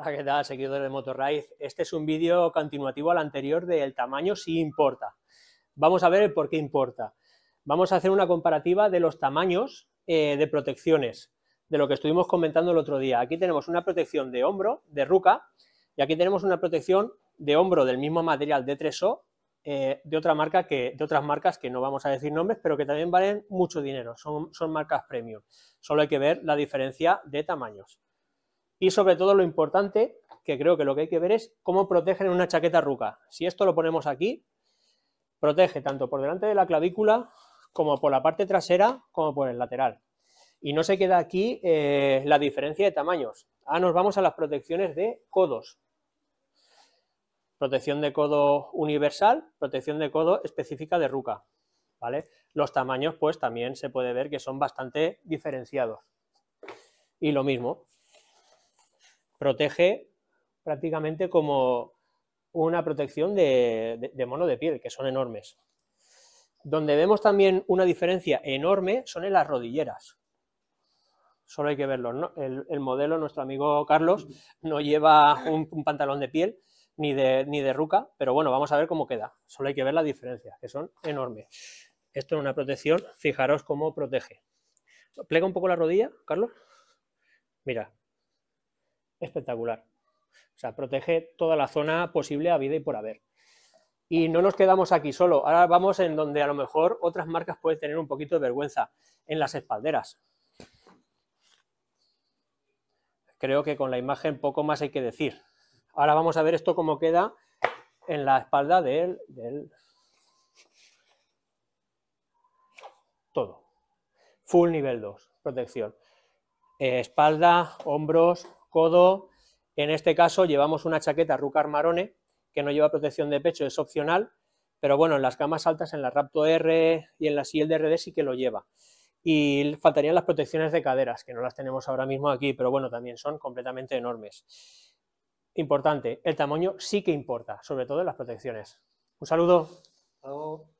Hola, ¿qué tal, seguidores de Motorraiz? Este es un vídeo continuativo al anterior del tamaño si importa. Vamos a ver el por qué importa. Vamos a hacer una comparativa de los tamaños eh, de protecciones, de lo que estuvimos comentando el otro día. Aquí tenemos una protección de hombro, de ruca, y aquí tenemos una protección de hombro del mismo material de 3O, eh, de, otra marca que, de otras marcas que no vamos a decir nombres, pero que también valen mucho dinero, son, son marcas premium. Solo hay que ver la diferencia de tamaños. Y sobre todo lo importante, que creo que lo que hay que ver es cómo protegen una chaqueta ruca. Si esto lo ponemos aquí, protege tanto por delante de la clavícula como por la parte trasera como por el lateral. Y no se queda aquí eh, la diferencia de tamaños. ah nos vamos a las protecciones de codos. Protección de codo universal, protección de codo específica de ruca. ¿vale? Los tamaños pues también se puede ver que son bastante diferenciados. Y lo mismo, protege prácticamente como una protección de, mono de piel, que son enormes. Donde vemos también una diferencia enorme son en las rodilleras. Solo hay que verlo. El, modelo, nuestro amigo Carlos, no lleva un, pantalón de piel ni de, ni de ruca, pero bueno, vamos a ver cómo queda. Solo hay que ver la diferencia, que son enormes. Esto es una protección, fijaros cómo protege. Plega un poco la rodilla, Carlos. Mira, espectacular. O sea, protege toda la zona posible a vida y por haber. Y no nos quedamos aquí solo. Ahora vamos en donde a lo mejor otras marcas pueden tener un poquito de vergüenza, en las espalderas. Creo que con la imagen poco más hay que decir. Ahora vamos a ver esto cómo queda en la espalda del, todo. Full nivel 2, protección. Eh, espalda, hombros, codo. En este caso llevamos una chaqueta Rucar Marone que no lleva protección de pecho, es opcional, pero bueno, en las gamas altas, en la Raptor R y en la RD sí que lo lleva. Y faltarían las protecciones de caderas, que no las tenemos ahora mismo aquí, pero bueno, también son completamente enormes. Importante, el tamaño sí que importa, sobre todo en las protecciones. Un saludo.